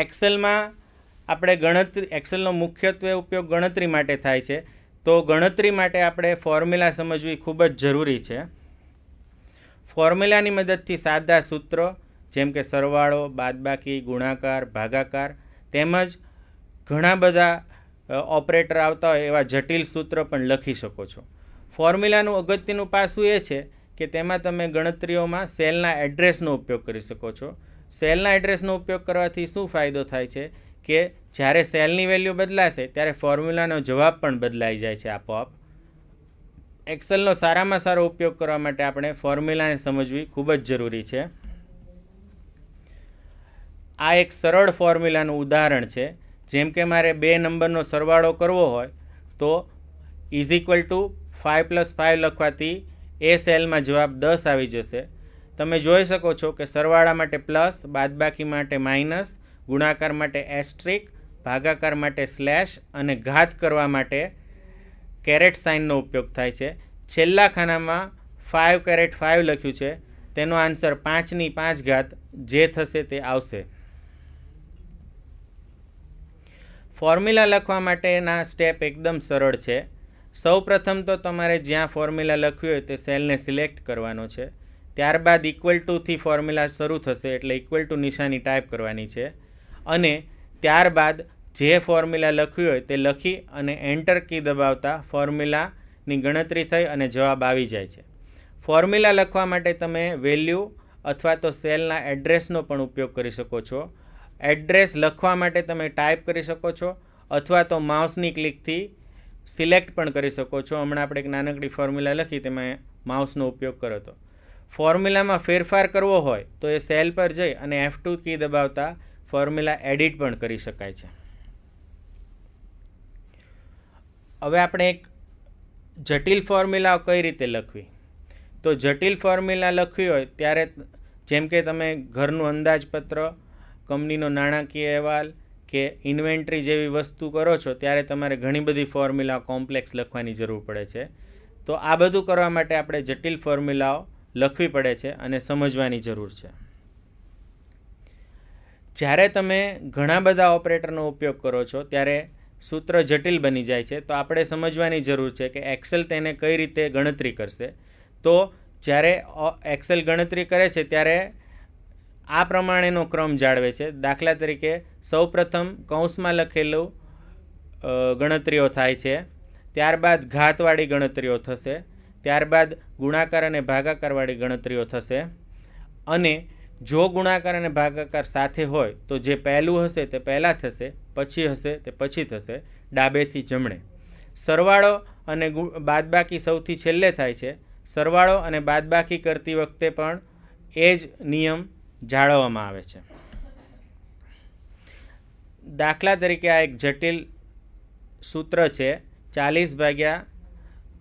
એક્સેલમાં આપણે ગણતરી એક્સેલનો મુખ્યત્વે ઉપયોગ ગણતરી માટે થાય છે તો ગણતરી માટે આપણે ફોર્મ્યુલા સમજવી ખૂબ જ જરૂરી છે ફોર્મ્યુલાની મદદથી સાદા સૂત્રો જેમ કે સરવાળો બાદબાકી ગુણાકાર ભાગાકાર તેમજ ઘણા બધા ઓપરેટર આવતા હોય એવા જટિલ સૂત્ર પણ લખી શકો છો ફોર્મ્યુલાનું અગત્યનું પાસું એ છે કે તેમાં તમે ગણતરીઓમાં સેલના એડ્રેસનો ઉપયોગ કરી શકો છો સેલના એડ્રેસનો ઉપયોગ કરવાથી શું ફાયદો થાય છે કે જ્યારે સેલની વેલ્યુ બદલાશે ત્યારે ફોર્મ્યુલાનો જવાબ પણ બદલાઈ જાય છે આપોઆપ એક્સેલનો સારામાં સારો ઉપયોગ કરવા માટે આપણે ફોર્મ્યુલાને સમજવી ખૂબ જ જરૂરી છે આ એક સરળ ફોર્મ્યુલાનું ઉદાહરણ છે જેમ કે મારે બે નંબરનો સરવાળો કરવો હોય તો is equal to five plus five લખવાથી એ સેલમાં જવાબ દસ આવી જશે તમે જોઈ શકો છો કે સરવાળા માટે પ્લસ બાદબાકી માટે માઇનસ ગુણાકાર માટે એસ્ટ્રિક ભાગાકાર માટે સ્લેશ અને ઘાત કરવા માટે કેરેટ સાઇનનો ઉપયોગ થાય છે છેલ્લા ખાનામાં ફાઇવ કેરેટ ફાઇવ લખ્યું છે તેનો આન્સર પાંચની પાંચ ઘાત જે થશે તે આવશે ફોર્મ્યુલા લખવા માટેના સ્ટેપ એકદમ સરળ છે સૌ પ્રથમ તો તમારે જ્યાં ફોર્મ્યુલા લખ્યું હોય તે સેલને સિલેક્ટ કરવાનો છે ત્યારબાદ ઇક્વલ ટુથી ફોર્મ્યુલા શરૂ થશે એટલે ઇક્વલ ટુ નિશાની ટાઈપ કરવાની છે અને ત્યારબાદ જે ફોર્મ્યુલા લખ્યું હોય તે લખી અને એન્ટર કી દબાવતા ફોર્મ્યુલાની ગણતરી થઈ અને જવાબ આવી જાય છે ફોર્મ્યુલા લખવા માટે તમે વેલ્યુ અથવા તો સેલના એડ્રેસનો પણ ઉપયોગ કરી શકો છો એડ્રેસ લખવા માટે તમે ટાઈપ કરી શકો છો અથવા તો માઉસની ક્લિકથી સિલેક્ટ પણ કરી શકો છો હમણાં આપણે એક નાનકડી ફોર્મ્યુલા લખી તેમાં માઉસનો ઉપયોગ કર્યો હતો ફોર્મ્યુલામાં ફેરફાર કરવો હોય તો એ સેલ પર જઈ અને એફ ટુ કી દબાવતા ફોર્મ્યુલા એડિટ પણ કરી શકાય છે હવે આપણે એક જટિલ ફોર્મ્યુલાઓ કઈ રીતે લખવી તો જટિલ ફોર્મ્યુલા લખવી હોય ત્યારે જેમ કે તમે ઘરનું અંદાજપત્ર કંપનીનો નાણાકીય અહેવાલ કે ઇન્વેન્ટરી જેવી વસ્તુ કરો છો ત્યારે તમારે ઘણી બધી ફોર્મ્યુલા કોમ્પ્લેક્સ લખવાની જરૂર પડે છે તો આ બધું કરવા માટે આપણે જટિલ ફોર્મ્યુલાઓ લખવી પડે છે અને સમજવાની જરૂર છે જ્યારે તમે ઘણા બધા ઓપરેટરનો ઉપયોગ કરો છો ત્યારે સૂત્ર જટિલ બની જાય છે તો આપણે સમજવાની જરૂર છે કે એક્સેલ તેને કઈ રીતે ગણતરી કરશે તો જ્યારે એક્સેલ ગણતરી કરે છે ત્યારે આ પ્રમાણેનો ક્રમ જાળવે છે દાખલા તરીકે સૌપ્રથમ કૌંસમાં લખેલું ગણતરીઓ થાય છે ત્યારબાદ ઘાતવાળી ગણતરીઓ થશે ત્યારબાદ ગુણાકાર અને ભાગાકારવાળી ગણતરીઓ થશે અને જો ગુણાકાર અને ભાગાકાર સાથે હોય તો જે પહેલું હશે તે પહેલાં થશે પછી હશે તે પછી થશે ડાબેથી જમણે સરવાળો અને બાદબાકી સૌથી છેલ્લે થાય છે સરવાળો અને બાદબાકી કરતી વખતે પણ એ જ નિયમ જાળવવામાં આવે છે દાખલા તરીકે આ એક જટિલ સૂત્ર છે ચાલીસ ભાગ્યા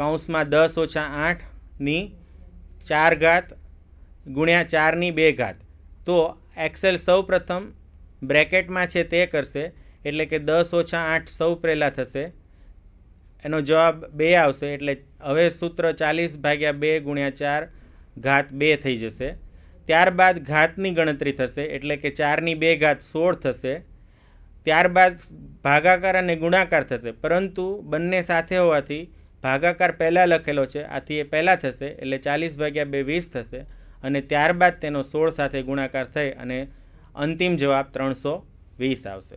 કૌંસમાં દસ ઓછા આઠની ચાર ઘાત ગુણ્યા ચારની બે ઘાત તો એક્સેલ સૌ પ્રથમ બ્રેકેટમાં છે તે કરશે એટલે કે દસ ઓછા આઠ સૌ પહેલા થશે એનો જવાબ બે આવશે એટલે હવે સૂત્ર ચાલીસ ભાગ્યા બે ગુણ્યા ચાર ઘાત બે થઈ જશે ત્યારબાદ ઘાતની ગણતરી થશે એટલે કે ચારની બે ઘાત સોળ થશે ત્યારબાદ ભાગાકાર અને ગુણાકાર થશે પરંતુ બંને સાથે હોવાથી ભાગાકાર પહેલાં લખેલો છે આથી એ પહેલાં થશે એટલે ચાલીસ ભાગ્યા બે વીસ થશે અને ત્યારબાદ તેનો સોળ સાથે ગુણાકાર થઈ અને અંતિમ જવાબ ત્રણસો વીસ આવશે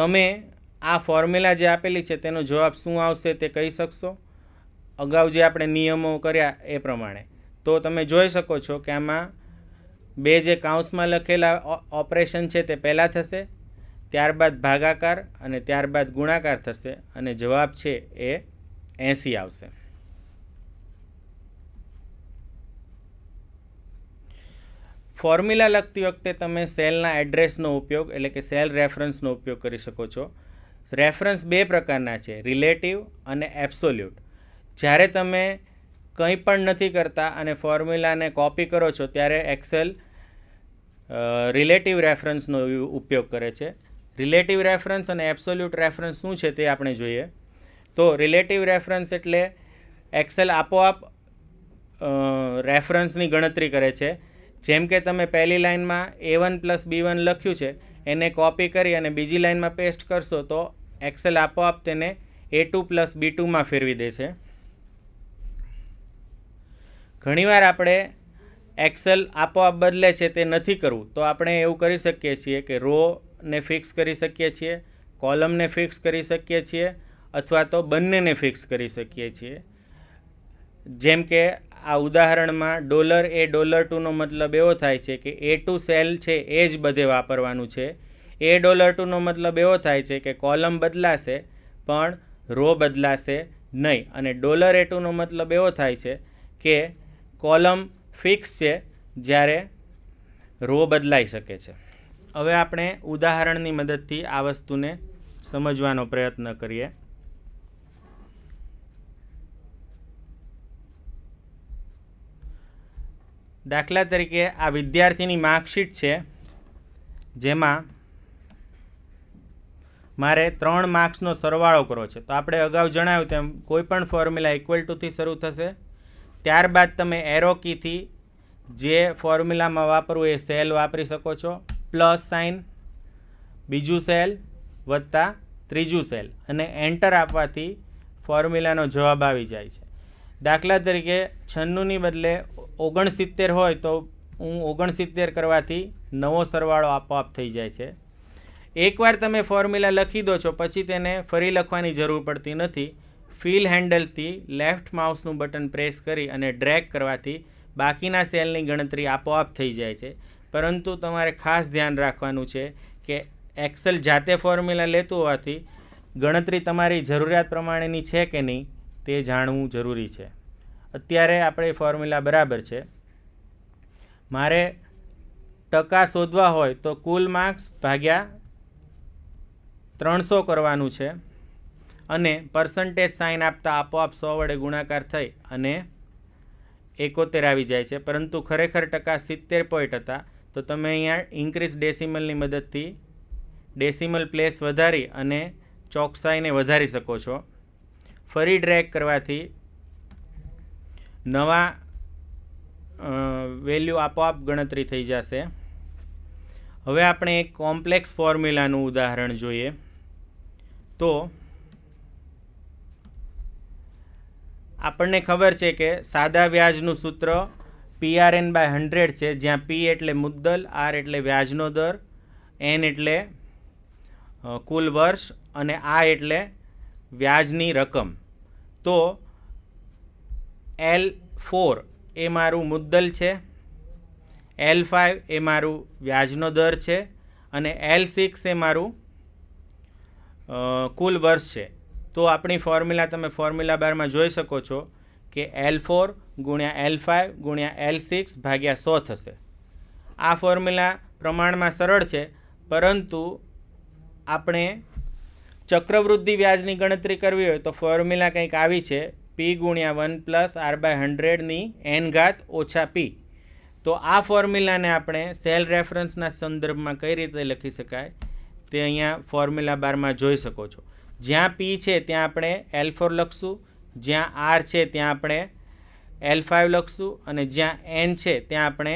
તમે આ ફોર્મ્યુલા જે આપેલી છે તેનો જવાબ શું આવશે તે કહી શકશો અગાઉ જે આપણે નિયમો કર્યા એ પ્રમાણે તો તમે જોઈ શકો છો કે આમાં બે જે કાઉન્સમાં લખેલા ઓપરેશન છે તે પહેલાં થશે ત્યારબાદ ભાગાકાર અને ત્યારબાદ ગુણાકાર થશે અને જવાબ છે એ એંસી આવશે ફોર્મ્યુલા લખતી વખતે તમે સેલના એડ્રેસનો ઉપયોગ એટલે કે સેલ રેફરન્સનો ઉપયોગ કરી શકો છો રેફરન્સ બે પ્રકારના છે રિલેટિવ અને એબ્સોલ્યુટ જ્યારે તમે કંઈ પણ નથી કરતા અને ફોર્મ્યુલાને કોપી કરો છો ત્યારે એક્સેલ રિલેટિવ રેફરન્સનો ઉપયોગ કરે છે રિલેટિવ રેફરન્સ અને એબ્સોલ્યુટ રેફરન્સ શું છે તે આપણે જોઈએ તો રિલેટિવ રેફરન્સ એટલે એક્સેલ આપોઆપ રેફરન્સની ગણતરી કરે છે જેમ કે તમે પહેલી લાઇનમાં A one plus B one લખ્યું છે એને કોપી કરી અને બીજી લાઇનમાં પેસ્ટ કરશો તો એક્સેલ આપોઆપ તેને એ ટુ પ્લસ બી ટુમાં ફેરવી દે છે ઘણીવાર આપણે એક્સેલ આપોઆપ બદલે છે તે નથી કરવું તો આપણે એવું કરી શકીએ છીએ કે રો ને ફિક્સ કરી શકીએ છીએ કોલમને ફિક્સ કરી શકીએ છીએ અથવા તો બંનેને ફિક્સ કરી શકીએ છીએ જેમ કે આ ઉદાહરણમાં ડોલર એ ડોલર ટુનો મતલબ એવો થાય છે કે એ ટુ સેલ છે એ જ બધે વાપરવાનું છે એ ડોલર ટુનો મતલબ એવો થાય છે કે કોલમ બદલાશે પણ રો બદલાશે નહીં અને ડોલર એ ટુનો મતલબ એવો થાય છે કે કોલમ ફિક્સ છે જ્યારે રો બદલાઈ શકે છે હવે આપણે ઉદાહરણની મદદથી આ વસ્તુને સમજવાનો પ્રયત્ન કરીએ દાખલા તરીકે આ વિદ્યાર્થીની માર્કશીટ છે જેમાં મારે ત્રણ માર્ક્સનો સરવાળો કરવો છે તો આપણે અગાઉ જણાવ્યું તેમ કોઈપણ પણ ફોર્મ્યુલા ઇક્વલ ટુથી શરૂ થશે ત્યારબાદ તમે એરોકીથી જે ફોર્મ્યુલામાં વાપરવું એ સેલ વાપરી શકો છો પ્લસ સાઇન બીજું સેલ વત્તા ત્રીજું સેલ અને એન્ટર આપવાથી ફોર્મ્યુલાનો જવાબ આવી જાય છે દાખલા તરીકે છન્નુંની બદલે ઓગણસિત્તેર હોય તો હું ઓગણસિત્તેર કરવાથી નવો સરવાળો આપોઆપ થઈ જાય છે એકવાર તમે ફોર્મ્યુલા લખી દો છો પછી તેને ફરી લખવાની જરૂર પડતી નથી ફીલ હેન્ડલથી લેફ્ટ માઉસનું બટન પ્રેસ કરી અને ડ્રેક કરવાથી બાકીના સેલની ગણતરી આપોઆપ થઈ જાય છે પરંતુ તમારે ખાસ ધ્યાન રાખવાનું છે કે એક્સેલ જાતે ફોર્મ્યુલા લેતું હોવાથી ગણતરી તમારી જરૂરિયાત પ્રમાણેની છે કે નહીં તે જાણવું જરૂરી છે અત્યારે આપણે ફોર્મ્યુલા બરાબર છે મારે ટકા શોધવા હોય તો કુલ માર્ક્સ ભાગ્યા ત્રણસો કરવાનું છે અને પર્સન્ટેજ સાઇન આપતા આપોઆપ સો વડે ગુણાકાર થઈ અને એકોતેર આવી જાય છે પરંતુ ખરેખર ટકા સિત્તેર પોઈન્ટ હતા તો તમે અહીંયા ઇન્ક્રીઝ ડેસિમલની મદદથી ડેસિમલ પ્લેસ વધારી અને ચોકસાઈને વધારી શકો છો ફરી ડ્રેક કરવાથી નવા વેલ્યુ આપોઆપ ગણતરી થઈ જશે હવે આપણે એક કોમ્પ્લેક્સ ફોર્મ્યુલાનું ઉદાહરણ જોઈએ તો આપણને ખબર છે કે સાદા વ્યાજનું સૂત્ર એન બાય હંડ્રેડ છે જ્યાં પી એટલે મુદ્દલ આર એટલે વ્યાજનો દર એન એટલે કુલ વર્ષ અને આ એટલે વ્યાજની રકમ તો એલ ફોર એ મારું મુદ્દલ છે એલ ફાઇવ એ મારું વ્યાજનો દર છે અને એલ સિક્સ એ મારું કુલ વર્ષ છે તો આપણી ફોર્મ્યુલા તમે ફોર્મ્યુલા બારમાં જોઈ શકો છો કે એલ ફોર ગુણ્યા એલ ફાઇવ ગુણ્યા એલ સિક્સ ભાગ્યા સો થશે આ ફોર્મ્યુલા પ્રમાણમાં સરળ છે પરંતુ આપણે ચક્રવૃદ્ધિ વ્યાજની ગણતરી કરવી હોય તો ફોર્મ્યુલા કંઈક આવી છે પી ગુણ્યા વન પ્લસ આર બાય હંડ્રેડની એન ઘાત ઓછા પી તો આ ફોર્મ્યુલાને આપણે સેલ રેફરન્સના સંદર્ભમાં કઈ રીતે લખી શકાય તે અહીંયા ફોર્મ્યુલા બારમાં જોઈ શકો છો જ્યાં પી છે ત્યાં આપણે એલ ફોર લખશું જ્યાં આર છે ત્યાં આપણે એલ ફાઇવ લખશું અને જ્યાં એન છે ત્યાં આપણે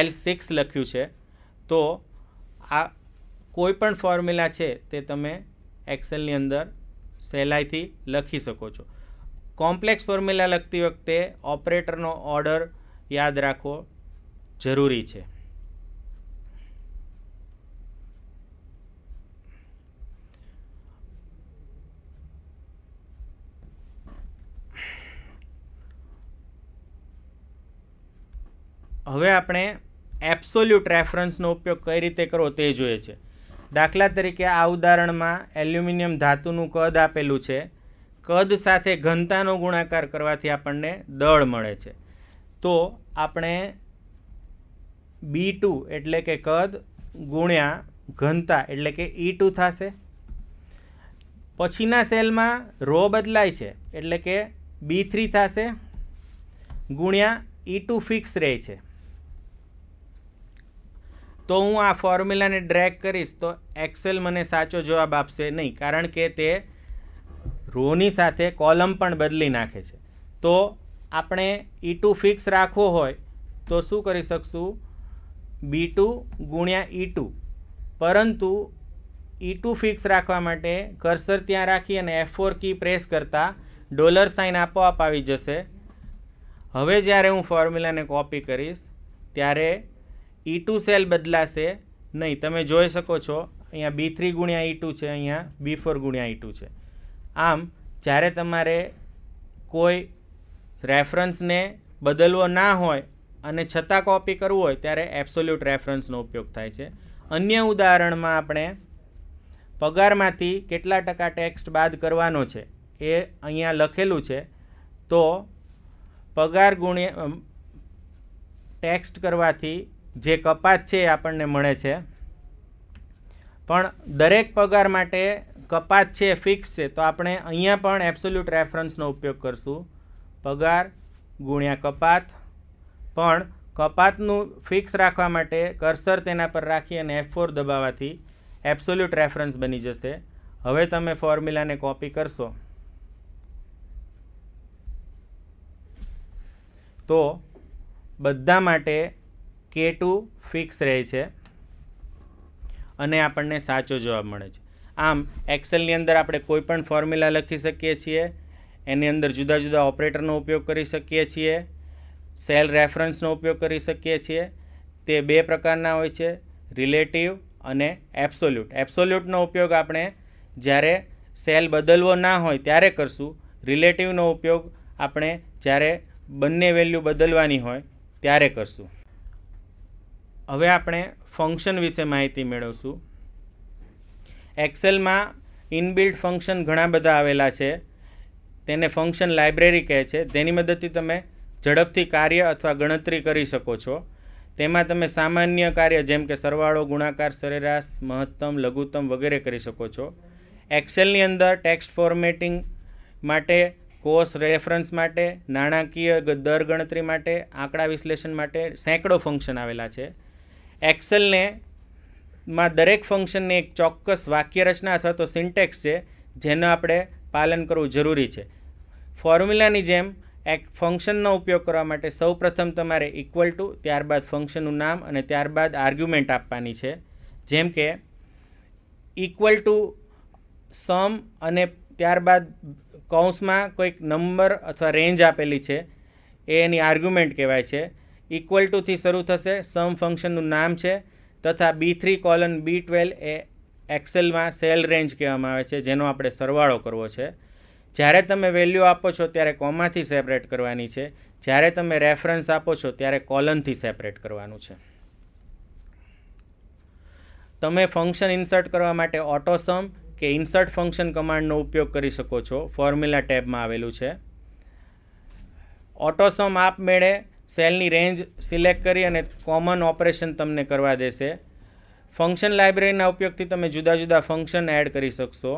એલ સિક્સ લખ્યું છે તો આ કોઈ પણ ફોર્મ્યુલા છે તે તમે એક્સેલની અંદર સહેલાઈથી લખી શકો છો કોમ્પ્લેક્સ ફોર્મ્યુલા લખતી વખતે ઓપરેટરનો ઓર્ડર યાદ રાખવો જરૂરી છે હવે આપણે એપ્સોલ્યુટ રેફરન્સનો ઉપયોગ કઈ રીતે કરવો તે જોઈએ છે દાખલા તરીકે આ ઉદાહરણમાં એલ્યુમિનિયમ ધાતુનું કદ આપેલું છે કદ સાથે ઘનતાનો ગુણાકાર કરવાથી આપણને દળ મળે છે તો આપણે બી ટુ એટલે કે કદ ગુણ્યા ઘનતા એટલે કે ઈ e ટુ થશે પછીના સેલમાં રો બદલાય છે એટલે કે બી થ્રી થશે ગુણ્યા ઈ e ટુ ફિક્સ રહે છે તો હું આ ફોર્મ્યુલાને ડ્રેક કરીશ તો એક્સેલ મને સાચો જવાબ આપશે નહીં કારણ કે તે રોની સાથે કોલમ પણ બદલી નાખે છે તો આપણે ઈ ટુ ફિક્સ રાખવો હોય તો શું કરી શકશું બી ટુ ગુણ્યા ઈ e ટુ પરંતુ ઈ ટુ ફિક્સ રાખવા માટે કર્સર ત્યાં રાખી અને એફ ફોર કી પ્રેસ કરતાં ડોલર સાઇન આપોઆપ આવી જશે હવે જ્યારે હું ફોર્મ્યુલાને કોપી કરીશ ત્યારે ઈ ટુ સેલ બદલાશે નહીં તમે જોઈ શકો છો અહીંયા બી થ્રી ગુણ્યા ઈ e ટુ છે અહીંયા બી ફોર ગુણ્યા ઈ e ટુ છે આમ જ્યારે તમારે કોઈ રેફરન્સને બદલવો ના હોય અને છતાં કોપી કરવું હોય ત્યારે એબ્સોલ્યુટ રેફરન્સનો ઉપયોગ થાય છે અન્ય ઉદાહરણમાં આપણે પગારમાંથી કેટલા ટકા ટેક્સ્ટ બાદ કરવાનો છે એ અહીંયા લખેલું છે તો પગાર ગુણ્યા ટેક્સ્ટ કરવાથી જે કપાત છે એ આપણને મળે છે પણ દરેક પગાર માટે કપાત છે ફિક્સ છે તો આપણે અહીંયા પણ એબ્સોલ્યુટ રેફરન્સનો ઉપયોગ કરશું પગાર ગુણ્યા કપાત પણ કપાતનું ફિક્સ રાખવા માટે કર્સર તેના પર રાખી અને એફ ફોર દબાવવાથી એબ્સોલ્યુટ રેફરન્સ બની જશે હવે તમે ફોર્મ્યુલાને કોપી કરશો તો બધા માટે કે ટુ ફિક્સ રહે છે અને આપણને સાચો જવાબ મળે છે આમ એક્સેલની અંદર આપણે કોઈ પણ ફોર્મ્યુલા લખી શકીએ છીએ એની અંદર જુદા જુદા ઓપરેટરનો ઉપયોગ કરી શકીએ છીએ સેલ રેફરન્સનો ઉપયોગ કરી શકીએ છીએ તે બે પ્રકારના હોય છે રિલેટિવ અને એબ્સોલ્યુટ એબ્સોલ્યુટનો ઉપયોગ આપણે જ્યારે સેલ બદલવો ના હોય ત્યારે કરશું રિલેટિવનો ઉપયોગ આપણે જ્યારે બંને વેલ્યુ બદલવાની હોય ત્યારે કરશું હવે આપણે ફંક્શન વિશે માહિતી મેળવશું એક્સેલમાં ઇનબિલ્ટ ફંક્શન ઘણા બધા આવેલા છે તેને ફંક્શન લાઇબ્રેરી કહે છે તેની મદદથી તમે ઝડપથી કાર્ય અથવા ગણતરી કરી શકો છો તેમાં તમે સામાન્ય કાર્ય જેમ કે સરવાળો ગુણાકાર સરેરાશ મહત્તમ લઘુત્તમ વગેરે કરી શકો છો એક્સેલની અંદર ટેક્સ્ટ ફોર્મેટિંગ માટે કોર્સ રેફરન્સ માટે નાણાકીય દર ગણતરી માટે આંકડા વિશ્લેષણ માટે સેંકડો ફંક્શન આવેલા છે એક્સેલને માં દરેક ફંક્શનને એક ચોક્કસ વાક્ય રચના અથવા તો સિન્ટેક્સ છે જેનું આપણે પાલન કરવું જરૂરી છે ફોર્મ્યુલાની જેમ એક ફંક્શનનો ઉપયોગ કરવા માટે સૌપ્રથમ તમારે ઇક્વલ ટુ ત્યારબાદ ફંક્શનનું નામ અને ત્યારબાદ આર્ગ્યુમેન્ટ આપવાની છે જેમ કે ઇક્વલ ટુ સમ અને ત્યારબાદ કૌંસમાં કોઈક નંબર અથવા રેન્જ આપેલી છે એ એની આર્ગ્યુમેન્ટ કહેવાય છે ઇક્વલ ટુથી શરૂ થશે સમ ફંક્શનનું નામ છે તથા B three colon B twelve એ એક્સેલમાં સેલ રેન્જ કહેવામાં આવે છે જેનો આપણે સરવાળો કરવો છે જ્યારે તમે વેલ્યુ આપો છો ત્યારે કોમાથી સેપરેટ કરવાની છે જ્યારે તમે રેફરન્સ આપો છો ત્યારે કોલનથી સેપરેટ કરવાનું છે તમે ફંક્શન ઇન્સર્ટ કરવા માટે ઓટોસમ કે ઇન્સર્ટ ફંક્શન કમાન્ડનો ઉપયોગ કરી શકો છો ફોર્મ્યુલા ટેબમાં આવેલું છે ઓટોસમ આપમેળે સેલની રેન્જ સિલેક્ટ કરી અને કોમન ઓપરેશન તમને કરવા દેશે ફંક્શન લાઇબ્રેરીના ઉપયોગથી તમે જુદા જુદા ફંક્શન એડ કરી શકશો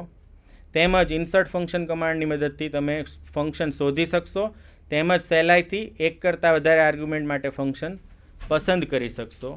તેમજ ઇન્સર્ટ ફંક્શન કમાન્ડની મદદથી તમે ફંક્શન શોધી શકશો તેમજ સહેલાઈથી એક કરતાં વધારે આર્ગ્યુમેન્ટ માટે ફંક્શન પસંદ કરી શકશો